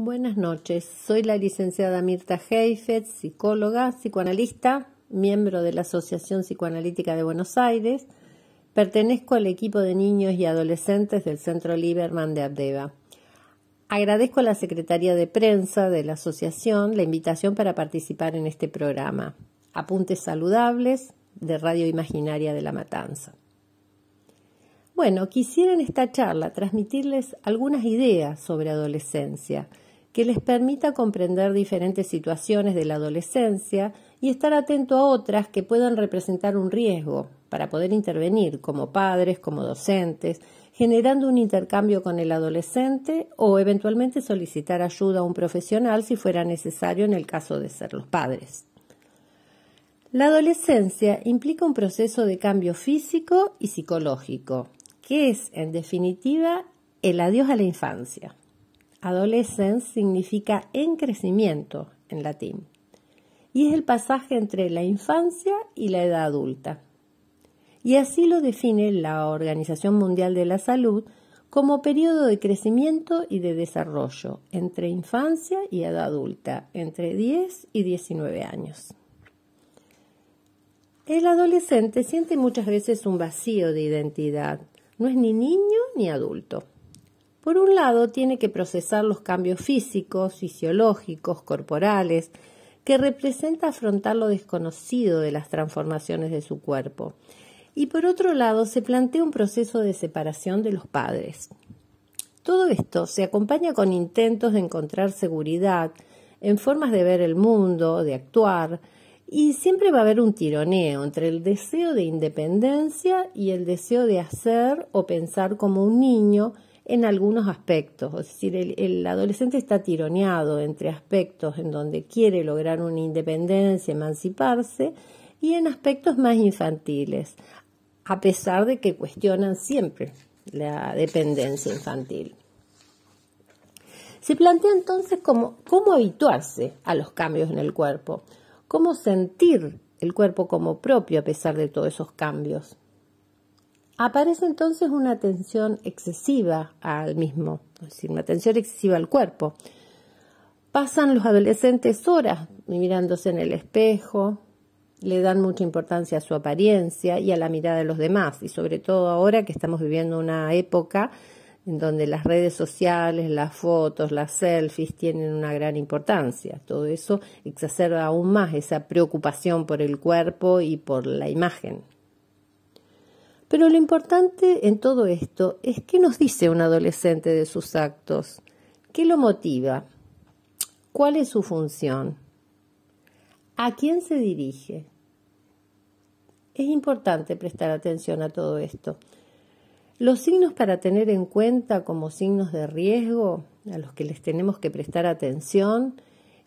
Buenas noches, soy la licenciada Mirta Heifetz, psicóloga, psicoanalista, miembro de la Asociación Psicoanalítica de Buenos Aires. Pertenezco al equipo de niños y adolescentes del Centro Lieberman de Abdeva. Agradezco a la Secretaría de Prensa de la Asociación la invitación para participar en este programa. Apuntes saludables de Radio Imaginaria de la Matanza. Bueno, quisiera en esta charla transmitirles algunas ideas sobre adolescencia que les permita comprender diferentes situaciones de la adolescencia y estar atento a otras que puedan representar un riesgo para poder intervenir como padres, como docentes, generando un intercambio con el adolescente o eventualmente solicitar ayuda a un profesional si fuera necesario en el caso de ser los padres. La adolescencia implica un proceso de cambio físico y psicológico, que es, en definitiva, el adiós a la infancia. Adolescence significa en crecimiento en latín y es el pasaje entre la infancia y la edad adulta. Y así lo define la Organización Mundial de la Salud como periodo de crecimiento y de desarrollo entre infancia y edad adulta, entre 10 y 19 años. El adolescente siente muchas veces un vacío de identidad, no es ni niño ni adulto. Por un lado, tiene que procesar los cambios físicos, fisiológicos, corporales, que representa afrontar lo desconocido de las transformaciones de su cuerpo. Y por otro lado, se plantea un proceso de separación de los padres. Todo esto se acompaña con intentos de encontrar seguridad, en formas de ver el mundo, de actuar, y siempre va a haber un tironeo entre el deseo de independencia y el deseo de hacer o pensar como un niño, en algunos aspectos. Es decir, el, adolescente está tironeado entre aspectos en donde quiere lograr una independencia, emanciparse, y en aspectos más infantiles, a pesar de que cuestionan siempre la dependencia infantil. Se plantea entonces cómo habituarse a los cambios en el cuerpo, cómo sentir el cuerpo como propio a pesar de todos esos cambios aparece entonces una atención excesiva al mismo, es decir, una atención excesiva al cuerpo. Pasan los adolescentes horas mirándose en el espejo, le dan mucha importancia a su apariencia y a la mirada de los demás, y sobre todo ahora que estamos viviendo una época en donde las redes sociales, las fotos, las selfies tienen una gran importancia. Todo eso exacerba aún más esa preocupación por el cuerpo y por la imagen. Pero lo importante en todo esto es qué nos dice un adolescente de sus actos, qué lo motiva, cuál es su función, a quién se dirige. Es importante prestar atención a todo esto. Los signos para tener en cuenta como signos de riesgo, a los que les tenemos que prestar atención,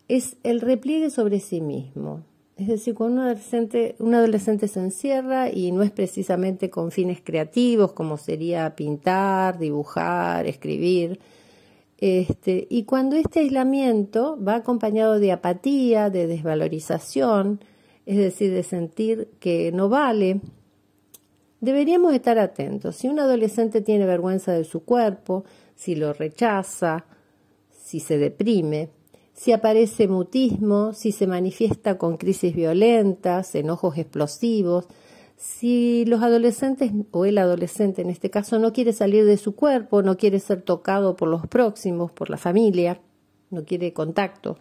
es el repliegue sobre sí mismo, es decir, cuando un adolescente, un adolescente se encierra y no es precisamente con fines creativos, como sería pintar, dibujar, escribir. Este, y cuando este aislamiento va acompañado de apatía, de desvalorización, es decir, de sentir que no vale, deberíamos estar atentos. Si un adolescente tiene vergüenza de su cuerpo, si lo rechaza, si se deprime, si aparece mutismo, si se manifiesta con crisis violentas, enojos explosivos, si los adolescentes o el adolescente en este caso no quiere salir de su cuerpo, no quiere ser tocado por los próximos, por la familia, no quiere contacto.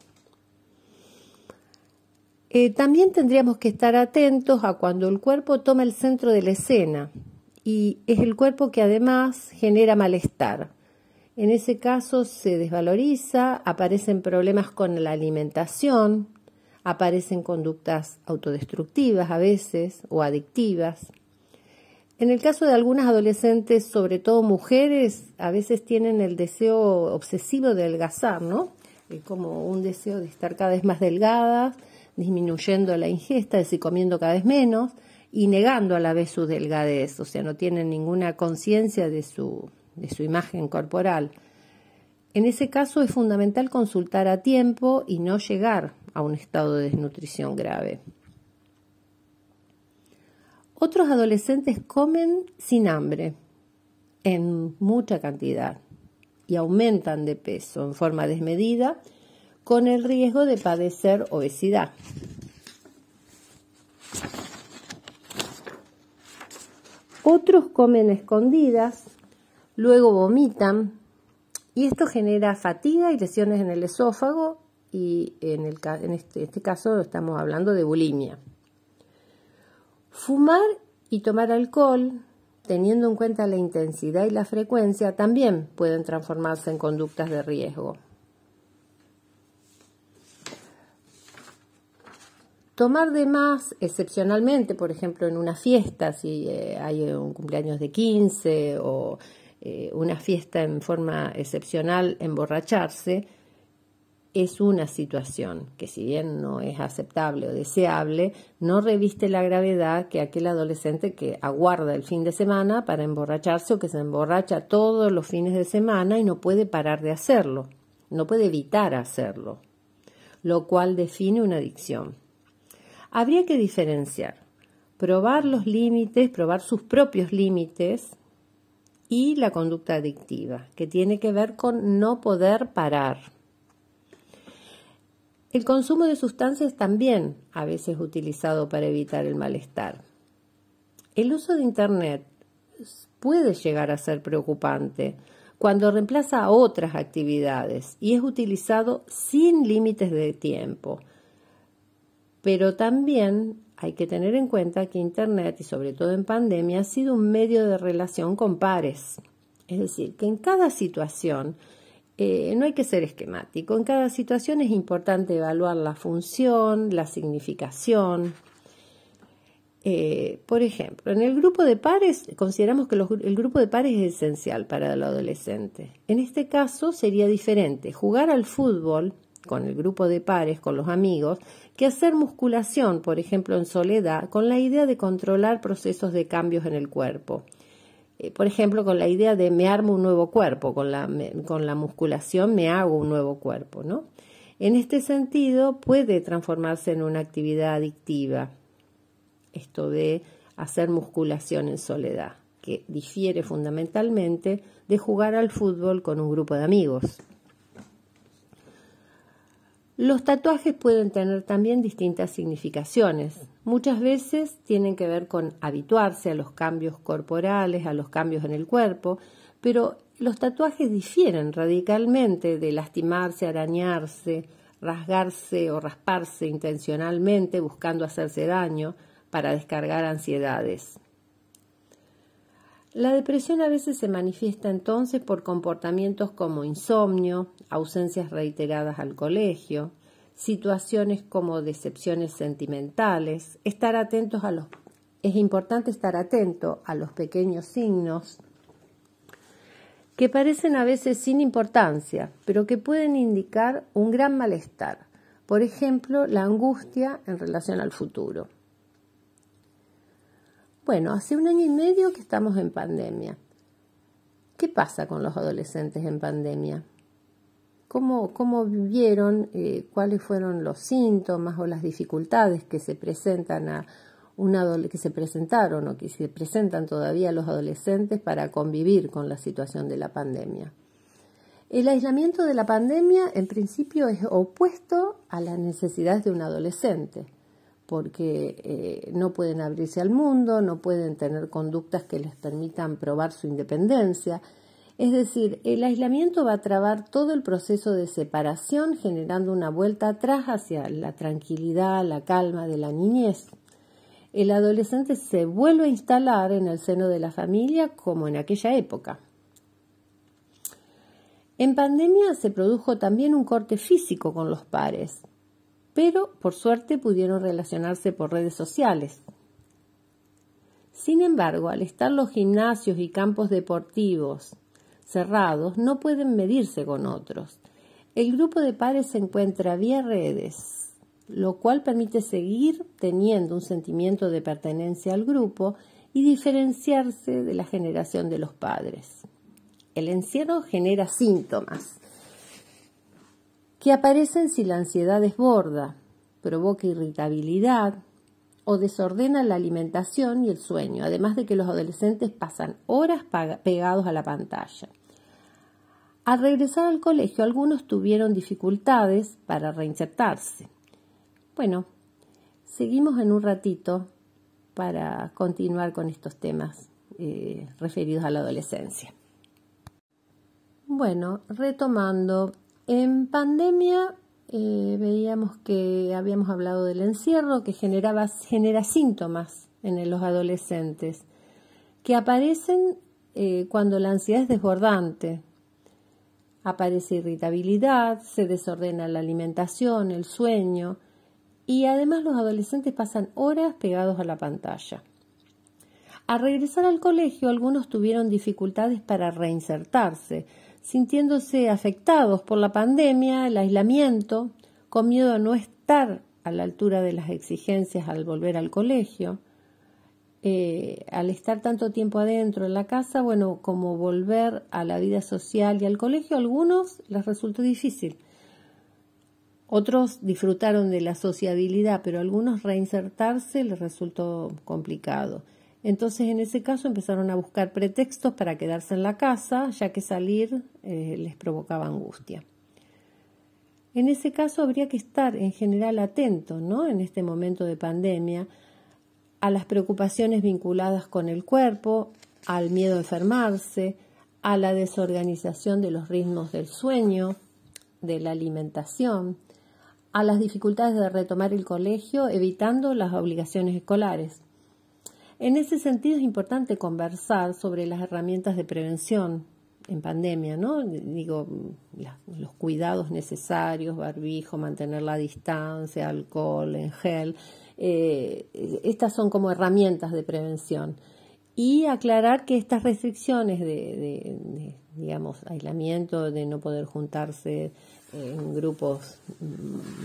Eh, también tendríamos que estar atentos a cuando el cuerpo toma el centro de la escena y es el cuerpo que además genera malestar. En ese caso se desvaloriza, aparecen problemas con la alimentación, aparecen conductas autodestructivas a veces o adictivas. En el caso de algunas adolescentes, sobre todo mujeres, a veces tienen el deseo obsesivo de adelgazar, ¿no? Como un deseo de estar cada vez más delgadas, disminuyendo la ingesta, es decir, comiendo cada vez menos y negando a la vez su delgadez, o sea, no tienen ninguna conciencia de su de su imagen corporal. En ese caso es fundamental consultar a tiempo y no llegar a un estado de desnutrición grave. Otros adolescentes comen sin hambre, en mucha cantidad, y aumentan de peso en forma desmedida con el riesgo de padecer obesidad. Otros comen escondidas luego vomitan y esto genera fatiga y lesiones en el esófago y en, este, este caso estamos hablando de bulimia. Fumar y tomar alcohol, teniendo en cuenta la intensidad y la frecuencia, también pueden transformarse en conductas de riesgo. Tomar de más, excepcionalmente, por ejemplo, en una fiesta, si eh, hay un cumpleaños de 15 o eh, una fiesta en forma excepcional, emborracharse, es una situación que si bien no es aceptable o deseable, no reviste la gravedad que aquel adolescente que aguarda el fin de semana para emborracharse o que se emborracha todos los fines de semana y no puede parar de hacerlo, no puede evitar hacerlo, lo cual define una adicción. Habría que diferenciar, probar los límites, probar sus propios límites y la conducta adictiva, que tiene que ver con no poder parar. El consumo de sustancias también a veces utilizado para evitar el malestar. El uso de Internet puede llegar a ser preocupante cuando reemplaza a otras actividades y es utilizado sin límites de tiempo, pero también hay que tener en cuenta que Internet, y sobre todo en pandemia, ha sido un medio de relación con pares. Es decir, que en cada situación, eh, no hay que ser esquemático, en cada situación es importante evaluar la función, la significación. Eh, por ejemplo, en el grupo de pares, consideramos que el grupo de pares es esencial para el adolescente. En este caso sería diferente. Jugar al fútbol con el grupo de pares, con los amigos, que hacer musculación, por ejemplo, en soledad, con la idea de controlar procesos de cambios en el cuerpo. Eh, por ejemplo, con la idea de me armo un nuevo cuerpo, con la, con la musculación me hago un nuevo cuerpo, ¿no? En este sentido, puede transformarse en una actividad adictiva, esto de hacer musculación en soledad, que difiere fundamentalmente de jugar al fútbol con un grupo de amigos. Los tatuajes pueden tener también distintas significaciones. Muchas veces tienen que ver con habituarse a los cambios corporales, a los cambios en el cuerpo, pero los tatuajes difieren radicalmente de lastimarse, arañarse, rasgarse o rasparse intencionalmente buscando hacerse daño para descargar ansiedades. La depresión a veces se manifiesta entonces por comportamientos como insomnio, ausencias reiteradas al colegio, situaciones como decepciones sentimentales, estar atentos a los es importante estar atento a los pequeños signos que parecen a veces sin importancia, pero que pueden indicar un gran malestar. Por ejemplo, la angustia en relación al futuro. Bueno, hace un año y medio que estamos en pandemia. ¿Qué pasa con los adolescentes en pandemia? ¿Cómo, cómo vivieron, eh, cuáles fueron los síntomas o las dificultades que se presentan a que se presentaron o que se presentan todavía los adolescentes para convivir con la situación de la pandemia? El aislamiento de la pandemia en principio es opuesto a las necesidades de un adolescente porque eh, no pueden abrirse al mundo, no pueden tener conductas que les permitan probar su independencia. Es decir, el aislamiento va a trabar todo el proceso de separación, generando una vuelta atrás hacia la tranquilidad, la calma de la niñez. El adolescente se vuelve a instalar en el seno de la familia como en aquella época. En pandemia se produjo también un corte físico con los pares pero por suerte pudieron relacionarse por redes sociales. Sin embargo, al estar los gimnasios y campos deportivos cerrados, no pueden medirse con otros. El grupo de padres se encuentra vía redes, lo cual permite seguir teniendo un sentimiento de pertenencia al grupo y diferenciarse de la generación de los padres. El encierro genera síntomas que aparecen si la ansiedad desborda, provoca irritabilidad o desordena la alimentación y el sueño, además de que los adolescentes pasan horas pegados a la pantalla. Al regresar al colegio algunos tuvieron dificultades para reinsertarse. Bueno, seguimos en un ratito para continuar con estos temas eh, referidos a la adolescencia. Bueno, retomando en pandemia eh, veíamos que habíamos hablado del encierro que generaba, genera síntomas en los adolescentes que aparecen eh, cuando la ansiedad es desbordante. Aparece irritabilidad, se desordena la alimentación, el sueño y además los adolescentes pasan horas pegados a la pantalla. Al regresar al colegio algunos tuvieron dificultades para reinsertarse, sintiéndose afectados por la pandemia, el aislamiento, con miedo a no estar a la altura de las exigencias al volver al colegio. Eh, al estar tanto tiempo adentro en la casa, bueno, como volver a la vida social y al colegio, a algunos les resultó difícil. Otros disfrutaron de la sociabilidad, pero a algunos reinsertarse les resultó complicado. Entonces, en ese caso, empezaron a buscar pretextos para quedarse en la casa, ya que salir eh, les provocaba angustia. En ese caso, habría que estar en general atento, ¿no? En este momento de pandemia, a las preocupaciones vinculadas con el cuerpo, al miedo a enfermarse, a la desorganización de los ritmos del sueño, de la alimentación, a las dificultades de retomar el colegio evitando las obligaciones escolares en ese sentido es importante conversar sobre las herramientas de prevención en pandemia, ¿no? Digo, los cuidados necesarios, barbijo, mantener la distancia, alcohol, en gel. Eh, estas son como herramientas de prevención. Y aclarar que estas restricciones de, de digamos, aislamiento, de no poder juntarse en grupos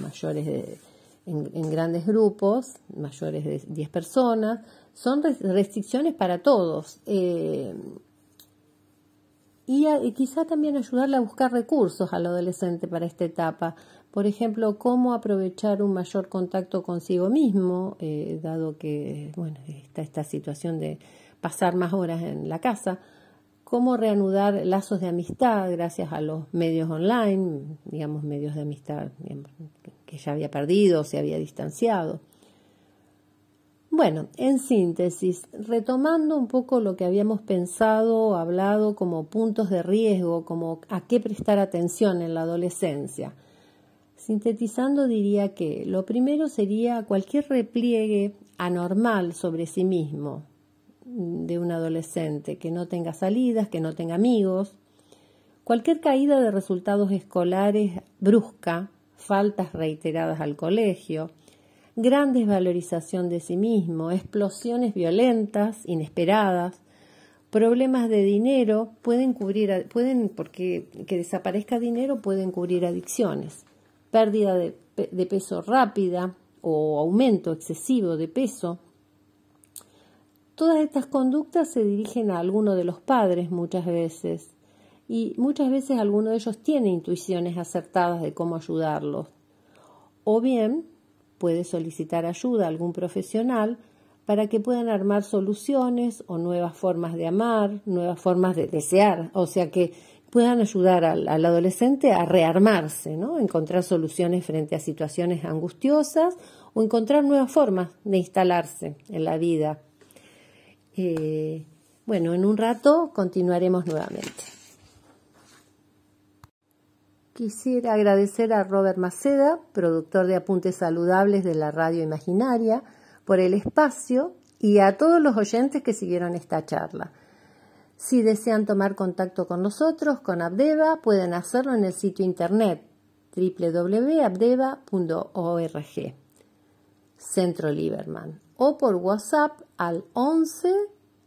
mayores de en, grandes grupos, mayores de 10 personas. Son restricciones para todos. Eh, y, quizá también ayudarle a buscar recursos al adolescente para esta etapa. Por ejemplo, cómo aprovechar un mayor contacto consigo mismo, eh, dado que bueno, está esta situación de pasar más horas en la casa, cómo reanudar lazos de amistad gracias a los medios online, digamos medios de amistad, digamos, que ya había perdido, se había distanciado. Bueno, en síntesis, retomando un poco lo que habíamos pensado, hablado como puntos de riesgo, como a qué prestar atención en la adolescencia. Sintetizando diría que lo primero sería cualquier repliegue anormal sobre sí mismo de un adolescente, que no tenga salidas, que no tenga amigos, cualquier caída de resultados escolares brusca, faltas reiteradas al colegio, gran desvalorización de sí mismo, explosiones violentas, inesperadas, problemas de dinero, pueden cubrir, pueden, porque que desaparezca dinero pueden cubrir adicciones, pérdida de, de peso rápida o aumento excesivo de peso. Todas estas conductas se dirigen a alguno de los padres muchas veces y muchas veces alguno de ellos tiene intuiciones acertadas de cómo ayudarlos. O bien puede solicitar ayuda a algún profesional para que puedan armar soluciones o nuevas formas de amar, nuevas formas de desear, o sea que puedan ayudar al, adolescente a rearmarse, ¿no? encontrar soluciones frente a situaciones angustiosas o encontrar nuevas formas de instalarse en la vida. Eh, bueno, en un rato continuaremos nuevamente. Quisiera agradecer a Robert Maceda, productor de Apuntes Saludables de la Radio Imaginaria, por el espacio y a todos los oyentes que siguieron esta charla. Si desean tomar contacto con nosotros, con Abdeva, pueden hacerlo en el sitio internet www.abdeva.org, Centro Liberman, o por WhatsApp al 11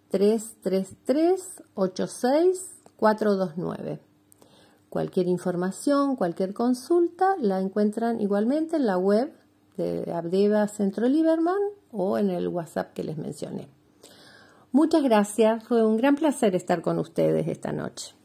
333 86 429. Cualquier información, cualquier consulta la encuentran igualmente en la web de Abdeva Centro Liberman o en el WhatsApp que les mencioné. Muchas gracias, fue un gran placer estar con ustedes esta noche.